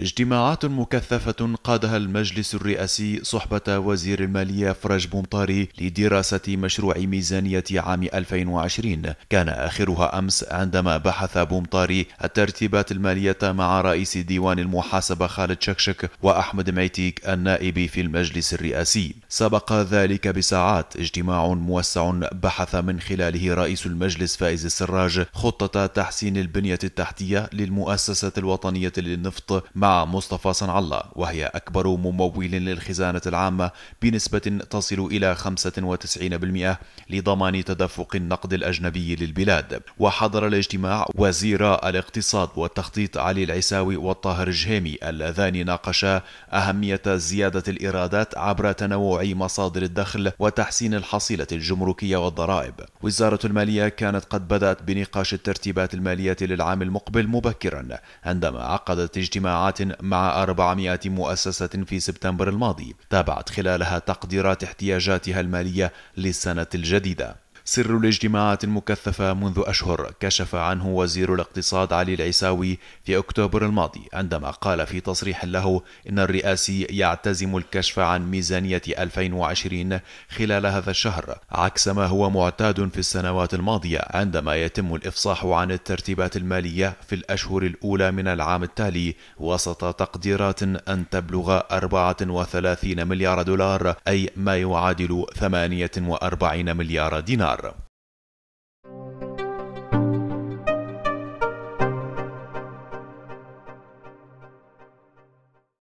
اجتماعات مكثفة قادها المجلس الرئاسي صحبة وزير المالية فرج بومطاري لدراسة مشروع ميزانية عام 2020 كان آخرها أمس عندما بحث بومطاري الترتيبات المالية مع رئيس ديوان المحاسبة خالد شكشك وأحمد ميتيك النائب في المجلس الرئاسي سبق ذلك بساعات اجتماع موسع بحث من خلاله رئيس المجلس فائز السراج خطة تحسين البنية التحتية للمؤسسة الوطنية للنفط مع مصطفى صنع الله وهي أكبر ممول للخزانة العامة بنسبة تصل إلى 95% لضمان تدفق النقد الأجنبي للبلاد وحضر الاجتماع وزيرا الاقتصاد والتخطيط علي العساوي والطاهر الجهيمي اللذان ناقشا أهمية زيادة الإيرادات عبر تنوع مصادر الدخل وتحسين الحصيلة الجمركية والضرائب وزارة المالية كانت قد بدأت بنقاش الترتيبات المالية للعام المقبل مبكرا عندما عقدت اجتماعات مع 400 مؤسسة في سبتمبر الماضي تابعت خلالها تقديرات احتياجاتها المالية للسنة الجديدة سر الاجتماعات المكثفة منذ أشهر كشف عنه وزير الاقتصاد علي العيساوي في أكتوبر الماضي عندما قال في تصريح له إن الرئاسي يعتزم الكشف عن ميزانية 2020 خلال هذا الشهر عكس ما هو معتاد في السنوات الماضية عندما يتم الإفصاح عن الترتيبات المالية في الأشهر الأولى من العام التالي وسط تقديرات أن تبلغ 34 مليار دولار أي ما يعادل 48 مليار دينار Jar